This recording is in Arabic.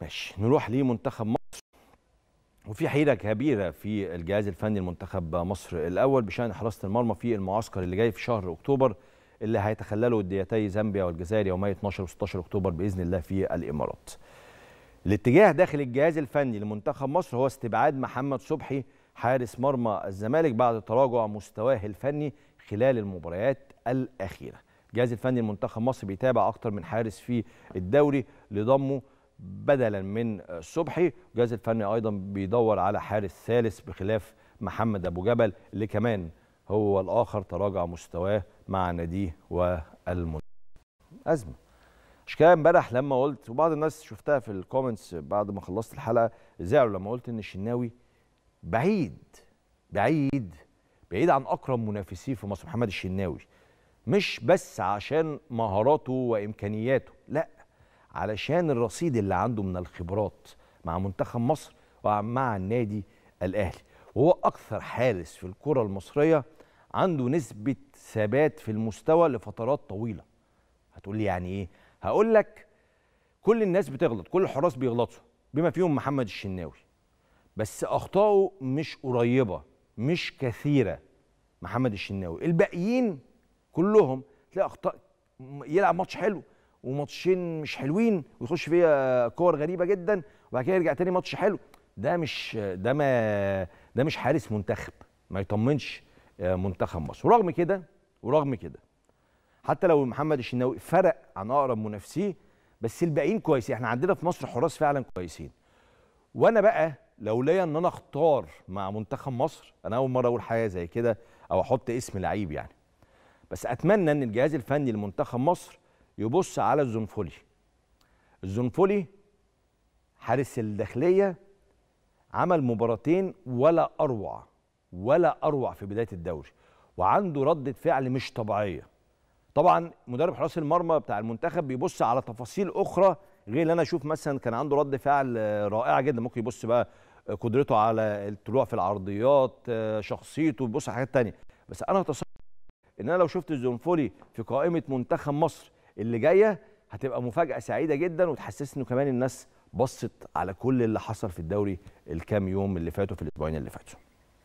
ماشي نروح لمنتخب مصر وفي حيره كبيره في الجهاز الفني لمنتخب مصر الاول بشان حراسه المرمى في المعسكر اللي جاي في شهر اكتوبر اللي هيتخلله وديتي زامبيا والجزائر يومي 12 و16 اكتوبر باذن الله في الامارات. الاتجاه داخل الجهاز الفني لمنتخب مصر هو استبعاد محمد صبحي حارس مرمى الزمالك بعد تراجع مستواه الفني خلال المباريات الاخيره. الجهاز الفني لمنتخب مصر بيتابع اكتر من حارس في الدوري لضمه بدلا من صبحي الجهاز الفني ايضا بيدور على حارس ثالث بخلاف محمد ابو جبل اللي كمان هو الاخر تراجع مستواه مع ناديه والمنتخب ازمه كده امبارح لما قلت وبعض الناس شفتها في الكومنتس بعد ما خلصت الحلقه زعلوا لما قلت ان الشناوي بعيد بعيد بعيد عن اكرم منافسيه في مصر محمد الشناوي مش بس عشان مهاراته وامكانياته لا علشان الرصيد اللي عنده من الخبرات مع منتخب مصر ومع النادي الاهلي وهو اكثر حارس في الكره المصريه عنده نسبه ثبات في المستوى لفترات طويله هتقول لي يعني ايه هقول لك كل الناس بتغلط كل الحراس بيغلطوا بما فيهم محمد الشناوي بس اخطائه مش قريبه مش كثيره محمد الشناوي الباقيين كلهم تلاقي اخطاء يلعب ماتش حلو وماتشين مش حلوين ويخش فيها كور غريبه جدا وبعد كده يرجع تاني ماتش حلو ده مش ده ما ده مش حارس منتخب ما يطمنش آه، منتخب مصر ورغم كده ورغم كده حتى لو محمد الشناوي فرق عن اقرب منافسيه بس الباقيين كويسين احنا عندنا في مصر حراس فعلا كويسين وانا بقى لو ليا ان انا اختار مع منتخب مصر انا اول مره اقول حاجه زي كده او احط اسم لعيب يعني بس اتمنى ان الجهاز الفني لمنتخب مصر يبص على الزنفولي الزنفولي حارس الداخليه عمل مباراتين ولا اروع ولا اروع في بدايه الدوري وعنده رده فعل مش طبيعيه طبعا مدرب حراس المرمى بتاع المنتخب بيبص على تفاصيل اخرى غير اللي انا اشوف مثلا كان عنده رد فعل رائعه جدا ممكن يبص بقى قدرته على الطلوع في العرضيات شخصيته بيبص على حاجات تانية بس انا تصور ان انا لو شفت الزنفولي في قائمه منتخب مصر اللي جايه هتبقى مفاجاه سعيده جدا وتحسسني كمان الناس بصت على كل اللي حصل في الدوري الكام يوم اللي فاتوا في الاسبوعين اللي فاتوا